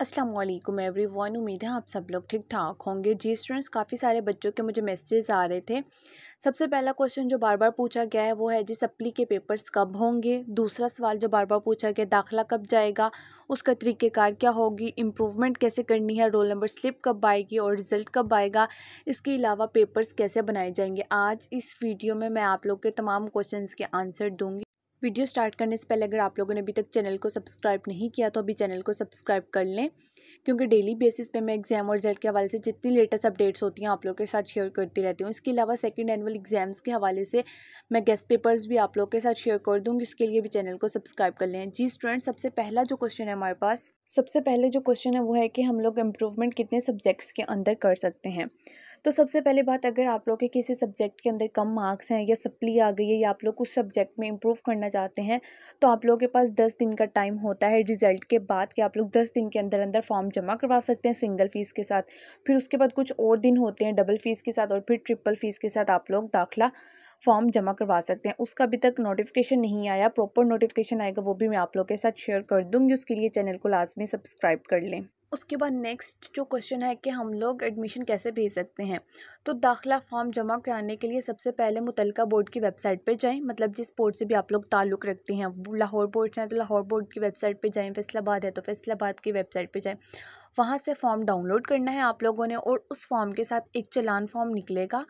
अस्सलाम वालेकुम वन उम्मीद है आप सब लोग ठीक ठाक होंगे जी स्टूडेंट्स काफ़ी सारे बच्चों के मुझे मैसेजेस आ रहे थे सबसे पहला क्वेश्चन जो बार बार पूछा गया है वो है जी सप्ली के पेपर्स कब होंगे दूसरा सवाल जो बार बार पूछा गया दाखला कब जाएगा उसका तरीक़ेकार क्या होगी इम्प्रूवमेंट कैसे करनी है रोल नंबर स्लिप कब आएगी और रिज़ल्ट कब आएगा इसके अलावा पेपर्स कैसे बनाए जाएंगे आज इस वीडियो में मैं आप लोग के तमाम क्वेश्चन के आंसर दूँगी वीडियो स्टार्ट करने से पहले अगर आप लोगों ने अभी तक चैनल को सब्सक्राइब नहीं किया तो अभी चैनल को सब्सक्राइब कर लें क्योंकि डेली बेसिस पे मैं एग्ज़ाम और रिजल्ट के हवाले से जितनी लेटेस्ट अपडेट्स होती हैं आप लोगों के साथ शेयर करती रहती हूँ इसके अलावा सेकंड एनुअल एग्ज़ाम्स के हवाले से मैं गेस्ट पेपर्स भी आप लोगों के साथ शेयर कर दूँगी इसके लिए भी चैनल को सब्सक्राइब कर लें जी स्टूडेंट सबसे पहला जो क्वेश्चन है हमारे पास सबसे पहले जो क्वेश्चन है वो है कि हम लोग इम्प्रूवमेंट कितने सब्जेक्ट्स के अंदर कर सकते हैं तो सबसे पहले बात अगर आप लोग के किसी सब्जेक्ट के अंदर कम मार्क्स हैं या सप्ली आ गई है या आप लोग उस सब्जेक्ट में इम्प्रूव करना चाहते हैं तो आप लोगों के पास दस दिन का टाइम होता है रिजल्ट के बाद कि आप लोग दस दिन के अंदर अंदर फॉर्म जमा करवा सकते हैं सिंगल फ़ीस के साथ फिर उसके बाद कुछ और दिन होते हैं डबल फ़ीस के साथ और फिर ट्रिपल फ़ीस के साथ आप लोग दाखिला फॉर्म जमा करवा सकते हैं उसका अभी तक नोटिफिकेशन नहीं आया प्रॉपर नोटिफिकेशन आएगा वो भी मैं आप लोग के साथ शेयर कर दूंगी उसके लिए चैनल को लाजमी सब्सक्राइब कर लें उसके बाद नेक्स्ट जो क्वेश्चन है कि हम लोग एडमिशन कैसे भेज सकते हैं तो दाखिला फॉर्म जमा कराने के लिए सबसे पहले मुतलका बोर्ड की वेबसाइट पर जाएं मतलब जिस बोर्ड से भी आप लोग ताल्लुक़ रखते हैं लाहौर बोर्ड से हैं तो लाहौर बोर्ड की वेबसाइट पर जाएँ फैसलाबाद है तो फैसलाबाद की वेबसाइट पर जाएँ वहाँ से फ़ॉर्म डाउनलोड करना है आप लोगों ने और उस फॉर्म के साथ एक चलान फॉर्म निकलेगा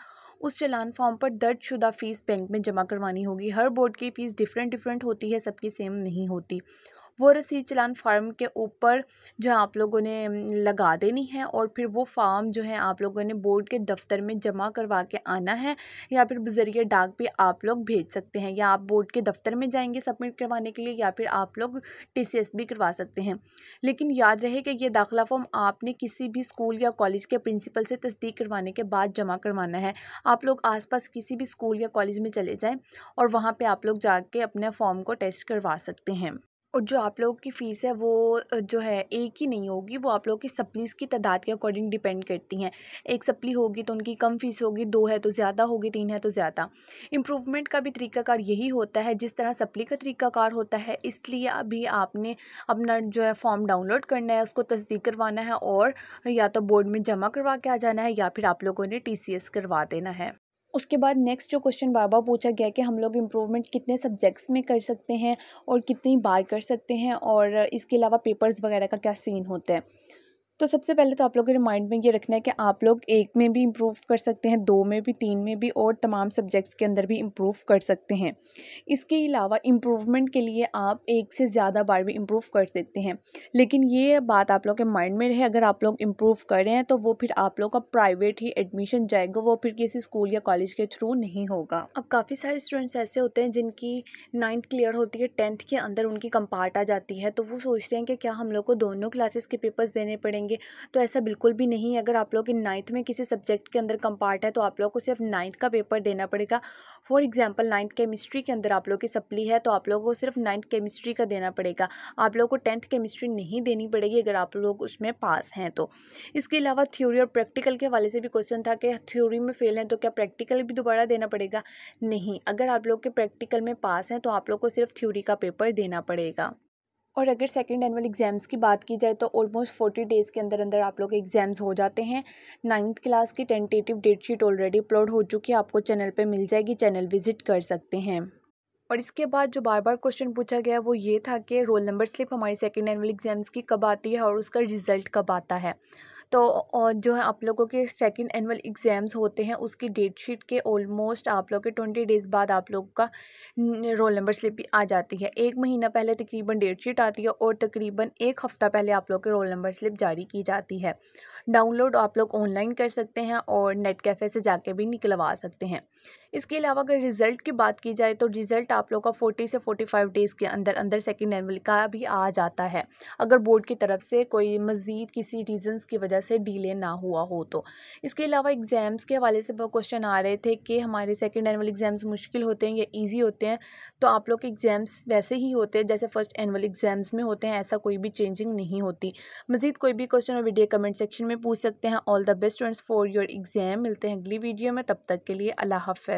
उस चलान फॉर्म पर दर्ज शुदा फ़ीस बैंक में जमा करवानी होगी हर बोर्ड की फ़ीस डिफरेंट डिफरेंट होती है सबकी सेम नहीं होती वो रसीद चलान फार्म के ऊपर जो है आप लोगों ने लगा देनी है और फिर वो फार्म जो है आप लोगों ने बोर्ड के दफ्तर में जमा करवा के आना है या फिर ज़रिए डाक भी आप लोग भेज सकते हैं या आप बोर्ड के दफ्तर में जाएंगे सबमिट करवाने के लिए या फिर आप लोग टी भी करवा सकते हैं लेकिन याद रहे कि यह दाखिला फॉर्म आपने किसी भी स्कूल या कॉलेज के प्रिंसिपल से तस्दीक करवाने के बाद जमा करवाना है आप लोग आसपास किसी भी स्कूल या कॉलेज में चले जाएं और वहाँ पे आप लोग जाके अपने फॉर्म को टेस्ट करवा सकते हैं और जो आप लोगों की फ़ीस है वो जो है एक ही नहीं होगी वो आप लोगों की सप्लीज़ की तादाद के अकॉर्डिंग डिपेंड करती हैं एक सप्ली होगी तो उनकी कम फ़ीस होगी दो है तो ज़्यादा होगी तीन है तो ज़्यादा इम्प्रूवमेंट का भी तरीकाकार यही होता है जिस तरह सप्ली का तरीकाकार होता है इसलिए अभी आपने अपना जो है फॉर्म डाउनलोड करना है उसको तस्दीक करवाना है और या तो बोर्ड में जमा करवा के आ जाना है या फिर आप लोगों ने टी करवा देना है उसके बाद नेक्स्ट जो क्वेश्चन बार बार पूछा गया कि हम लोग इम्प्रूवमेंट कितने सब्जेक्ट्स में कर सकते हैं और कितनी बार कर सकते हैं और इसके अलावा पेपर्स वगैरह का क्या सीन होता है तो सबसे पहले तो आप लोग के रिमाइंड में ये रखना है कि आप लोग एक में भी इम्प्रूव कर सकते हैं दो में भी तीन में भी और तमाम सब्जेक्ट्स के अंदर भी इम्प्रूव कर सकते हैं इसके अलावा इम्प्रूवमेंट के लिए आप एक से ज़्यादा बार भी इम्प्रूव कर सकते हैं लेकिन ये बात आप लोग के माइंड में रहे अगर आप लोग इम्प्रूव करें तो वो फिर आप लोग का प्राइवेट ही एडमिशन जाएगा वो फिर किसी स्कूल या कॉलेज के थ्रू नहीं होगा अब काफ़ी सारे स्टूडेंट्स ऐसे होते हैं जिनकी नाइन्थ क्लियर होती है टेंथ के अंदर उनकी कंपार्ट आ जाती है तो वो सोचते हैं कि क्या हम लोग को दोनों क्लासेस के पेपर्स देने पड़ेंगे जाएंगे तो ऐसा बिल्कुल भी नहीं अगर आप लोग नाइन्थ में किसी सब्जेक्ट के अंदर कम पार्ट है तो आप लोग को सिर्फ नाइन्थ का पेपर देना पड़ेगा फॉर एग्जाम्पल नाइन्थ केमिस्ट्री के अंदर आप लोग की सप्ली है तो आप लोगों को सिर्फ नाइन्थ केमिस्ट्री तो का देना पड़ेगा आप लोग को टेंथ केमिस्ट्री नहीं देनी पड़ेगी अगर आप लोग उसमें पास हैं तो इसके अलावा थ्योरी और प्रैक्टिकल के हवाले से भी क्वेश्चन था कि थ्योरी में फेल हैं तो क्या प्रैक्टिकल भी दोबारा देना पड़ेगा नहीं अगर आप लोग के प्रैक्टिकल में पास हैं तो आप लोग को सिर्फ थ्योरी का पेपर देना पड़ेगा और अगर सेकेंड एनुअल एग्ज़ाम्स की बात की जाए तो ऑलमोस्ट फोर्टी डेज़ के अंदर अंदर आप लोग एग्ज़ाम्स हो जाते हैं नाइन्थ क्लास की tentative date sheet already upload हो चुकी है आपको चैनल पर मिल जाएगी चैनल विजिट कर सकते हैं और इसके बाद जो बार बार क्वेश्चन पूछा गया वो ये था कि रोल नंबर स्लिप हमारी सेकेंड एनुअल एग्ज़ाम्स की कब आती है और उसका रिज़ल्ट कब आता है तो जो है आप लोगों के सेकंड एनुअल एग्ज़ाम्स होते हैं उसकी डेट शीट के ऑलमोस्ट आप लोग के ट्वेंटी डेज़ बाद आप लोगों का रोल नंबर स्लिप भी आ जाती है एक महीना पहले तकरीबन डेट शीट आती है और तकरीबन एक हफ़्ता पहले आप लोग के रोल नंबर स्लिप जारी की जाती है डाउनलोड आप लोग ऑनलाइन कर सकते हैं और नेट कैफ़े से जाके भी निकलवा सकते हैं इसके अलावा अगर रिज़ल्ट की बात की जाए तो रिज़ल्ट आप लोग का फोर्टी से फोर्टी फाइव डेज़ के अंदर अंदर सेकेंड एनअल का भी आ जाता है अगर बोर्ड की तरफ से कोई मज़ीद किसी रीजंस की वजह से डिले ना हुआ हो तो इसके अलावा एग्ज़ाम्स के हवाले से बहुत क्वेश्चन आ रहे थे कि हमारे सेकेंड एनअल एग्ज़ाम्स मुश्किल होते हैं या ईजी होते हैं तो आप लोग के एग्ज़ाम्स वैसे ही होते हैं जैसे फ़र्स्ट एनअल एग्ज़ाम्स में होते हैं ऐसा कोई भी चेंजिंग नहीं होती मज़ीद कोई भी क्वेश्चन और वीडियो कमेंट सेक्शन में पूछ सकते हैं all the best friends for your exam मिलते हैं अगली वीडियो में तब तक के लिए अल्लाह हाफ